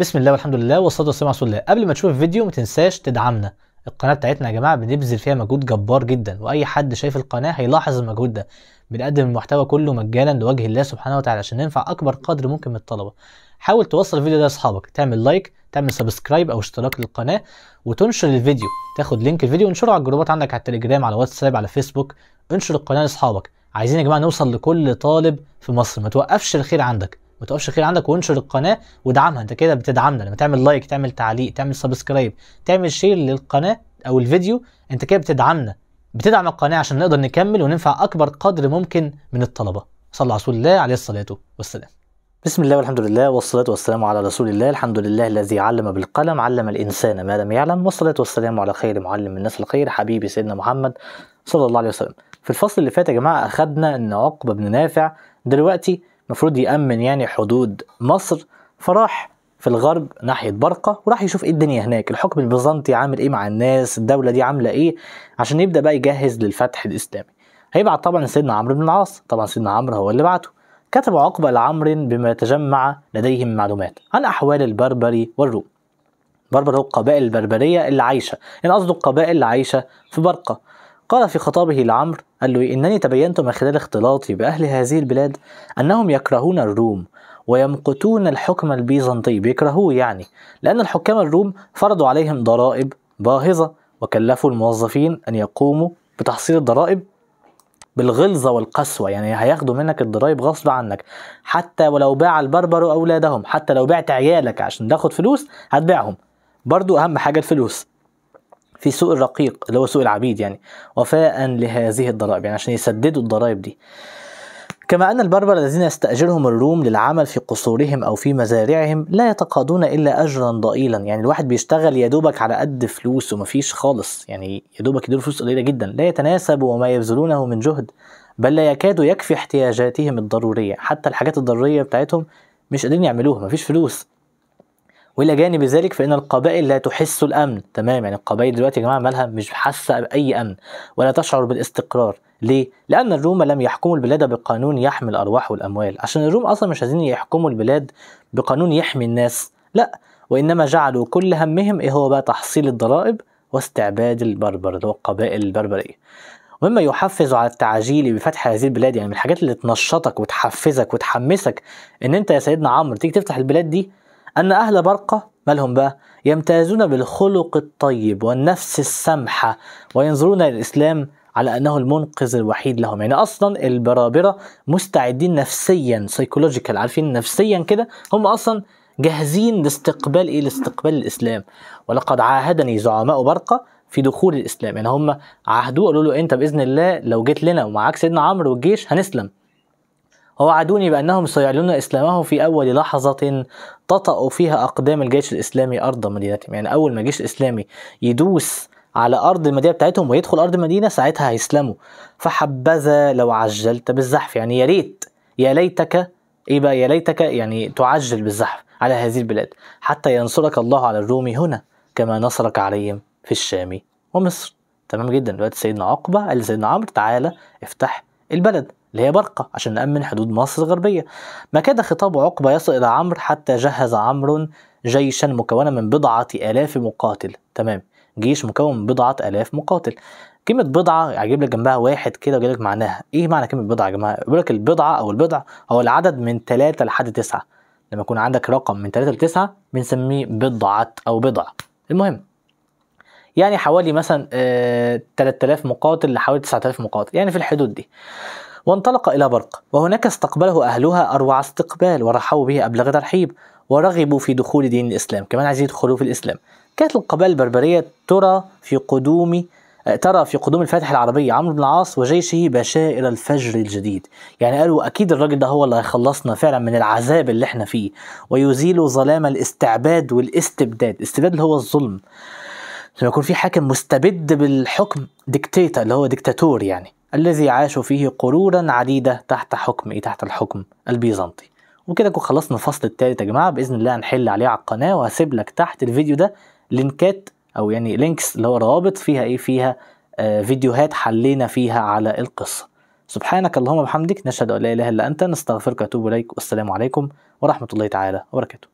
بسم الله والحمد لله والصلاه والسلام على رسول الله قبل ما تشوف الفيديو ما تنساش تدعمنا القناه بتاعتنا يا جماعه بنبذل فيها مجهود جبار جدا واي حد شايف القناه هيلاحظ المجهود ده بنقدم المحتوى كله مجانا لوجه الله سبحانه وتعالى عشان ننفع اكبر قدر ممكن من الطلبه حاول توصل الفيديو ده لاصحابك تعمل لايك تعمل سبسكرايب او اشتراك للقناه وتنشر الفيديو تاخد لينك الفيديو وانشره على الجروبات عندك على التليجرام على واتساب على فيسبوك انشر القناه لاصحابك عايزين يا جماعه نوصل لكل طالب في مصر ما توقفش الخير عندك ما تقفش خير عندك وانشر القناه وادعمها انت كده بتدعمنا لما تعمل لايك تعمل تعليق تعمل سبسكرايب تعمل شير للقناه او الفيديو انت كده بتدعمنا بتدعم القناه عشان نقدر نكمل وننفع اكبر قدر ممكن من الطلبه صلى على رسول الله عليه الصلاه والسلام بسم الله والحمد لله والصلاة والسلام على رسول الله الحمد لله الذي علم بالقلم علم الإنسان ما لم يعلم والصلاة والسلام على خير معلم الناس الخير حبيبي سيدنا محمد صلى الله عليه وسلم في الفصل اللي فات يا جماعة أخذنا أن عقبة بن نافع دلوقتي المفروض يأمن يعني حدود مصر فراح في الغرب ناحية برقة وراح يشوف ايه الدنيا هناك الحكم البيزنطي عامل ايه مع الناس الدولة دي عاملة ايه عشان يبدأ بقى يجهز للفتح الإسلامي هيبعت طبعا سيدنا عمرو بن العاص طبعا سيدنا عمرو هو اللي بعته كتب عقبة لعمر بما تجمع لديه من معلومات عن أحوال البربري والروم بربر هو القبائل البربرية اللي عايشة يعني قصده القبائل اللي عايشة في برقة قال في خطابه لعمرو قال له إنني تبينت من خلال اختلاطي بأهل هذه البلاد أنهم يكرهون الروم ويمقتون الحكم البيزنطي بيكرهوه يعني لأن الحكام الروم فرضوا عليهم ضرائب باهظة وكلفوا الموظفين أن يقوموا بتحصيل الضرائب بالغلظة والقسوة يعني هياخدوا منك الضرايب غصب عنك حتى ولو باع البربر أولادهم حتى لو بعت عيالك عشان تاخد فلوس هتبيعهم برضو أهم حاجة الفلوس في سوق الرقيق اللي هو سوق العبيد يعني وفاء لهذه الضرائب يعني عشان يسددوا الضرائب دي كما أن البربر الذين يستأجرهم الروم للعمل في قصورهم أو في مزارعهم لا يتقاضون إلا أجرا ضئيلا يعني الواحد بيشتغل يا دوبك على قد فلوسه فيش خالص يعني يا دوبك يدور فلوس قليلة جدا لا يتناسب وما يبذلونه من جهد بل لا يكاد يكفي احتياجاتهم الضرورية حتى الحاجات الضرورية بتاعتهم مش قادرين يعملوها مفيش فلوس والى جانب ذلك فان القبائل لا تحس الامن تمام يعني القبائل دلوقتي يا جماعه مالها مش حاسه باي امن ولا تشعر بالاستقرار ليه لان الروم لم يحكموا البلاد بقانون يحمي الارواح والاموال عشان الروم اصلا مش عايزين يحكموا البلاد بقانون يحمي الناس لا وانما جعلوا كل همهم ايه هو بقى تحصيل الضرائب واستعباد البربر اللي هو القبائل البربريه مما يحفز على التعجيل بفتح هذه البلاد يعني من الحاجات اللي تنشطك وتحفزك وتحمسك ان انت يا سيدنا عمرو تيجي تفتح البلاد دي أن أهل برقة مالهم بقى يمتازون بالخلق الطيب والنفس السمحة وينظرون إلى الإسلام على أنه المنقذ الوحيد لهم يعني أصلا البرابرة مستعدين نفسيا سيكولوجيكال عارفين نفسيا كده هم أصلا جاهزين لاستقبال ايه لاستقبال الاسلام ولقد عاهدني زعماء برقه في دخول الاسلام يعني هم عاهدوه قالوا له إيه؟ انت باذن الله لو جيت لنا ومعاك سيدنا عمرو والجيش هنسلم ووعدوني بأنهم سيعلنون إسلامه في أول لحظة تطأ فيها أقدام الجيش الإسلامي أرض مدينتهم يعني أول ما الجيش الإسلامي يدوس على أرض المدينة بتاعتهم ويدخل أرض المدينة ساعتها هيسلموا فحبذا لو عجلت بالزحف يعني يا ريت يا ليتك إيه بقى يا ليتك يعني تعجل بالزحف على هذه البلاد حتى ينصرك الله على الروم هنا كما نصرك عليهم في الشام ومصر تمام جدا دلوقتي سيدنا عقبة قال لسيدنا عمرو تعالى افتح البلد اللي هي برقة عشان نأمن حدود مصر الغربية ما كاد خطاب عقبة يصل إلى عمرو حتى جهز عمرو جيشا مكونا من بضعة آلاف مقاتل تمام جيش مكون من بضعة آلاف مقاتل كلمة بضعة يعجب لك جنبها واحد كده وجايب لك معناها إيه معنى كلمة بضعة يا جماعة؟ بيقول لك البضعة أو البضع هو العدد من ثلاثة لحد تسعة لما يكون عندك رقم من ثلاثة لتسعة بنسميه بضعة أو بضع المهم يعني حوالي مثلا 3000 آه، مقاتل لحوالي 9000 مقاتل يعني في الحدود دي وانطلق إلى برق وهناك استقبله أهلها أروع استقبال ورحبوا به أبلغ ترحيب ورغبوا في دخول دين الإسلام كمان عايزين يدخلوا في الإسلام كانت القبائل البربرية ترى في قدوم آه، ترى في قدوم الفاتح العربي عمرو بن العاص وجيشه بشائر الفجر الجديد يعني قالوا أكيد الراجل ده هو اللي هيخلصنا فعلا من العذاب اللي احنا فيه ويزيل ظلام الاستعباد والاستبداد استبداد اللي هو الظلم لما يكون في حاكم مستبد بالحكم ديكتيتا اللي هو ديكتاتور يعني الذي عاشوا فيه قرورا عديدة تحت حكم إيه تحت الحكم البيزنطي وكده نكون خلصنا الفصل الثالث يا جماعة بإذن الله هنحل عليه على القناة وهسيب لك تحت الفيديو ده لينكات أو يعني لينكس اللي هو روابط فيها إيه فيها آه فيديوهات حلينا فيها على القصة سبحانك اللهم وبحمدك نشهد أن لا إله إلا أنت نستغفرك ونتوب إليك والسلام عليكم ورحمة الله تعالى وبركاته